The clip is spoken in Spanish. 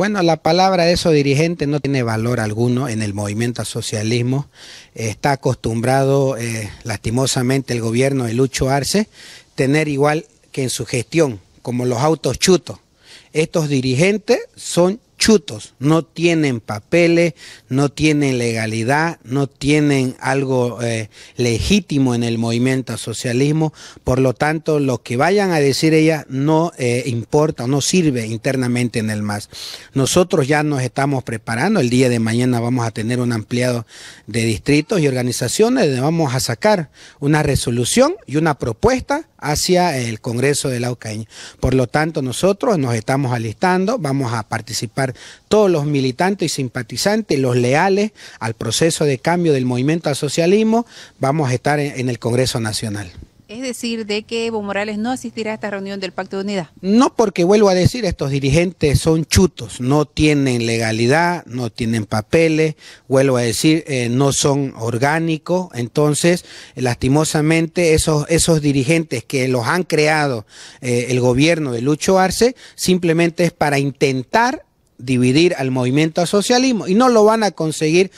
Bueno, la palabra de esos dirigentes no tiene valor alguno en el movimiento al socialismo. Está acostumbrado, eh, lastimosamente, el gobierno de Lucho Arce, tener igual que en su gestión, como los autos chutos. Estos dirigentes son chutos, no tienen papeles, no tienen legalidad, no tienen algo eh, legítimo en el movimiento socialismo, por lo tanto lo que vayan a decir ella no eh, importa, no sirve internamente en el MAS. Nosotros ya nos estamos preparando, el día de mañana vamos a tener un ampliado de distritos y organizaciones vamos a sacar una resolución y una propuesta hacia el Congreso de la Ucaña. Por lo tanto, nosotros nos estamos alistando, vamos a participar todos los militantes y simpatizantes, los leales al proceso de cambio del movimiento al socialismo, vamos a estar en el Congreso Nacional. Es decir, de que Evo Morales no asistirá a esta reunión del Pacto de Unidad. No, porque vuelvo a decir, estos dirigentes son chutos, no tienen legalidad, no tienen papeles, vuelvo a decir, eh, no son orgánicos. Entonces, lastimosamente, esos, esos dirigentes que los han creado eh, el gobierno de Lucho Arce, simplemente es para intentar dividir al movimiento socialismo y no lo van a conseguir.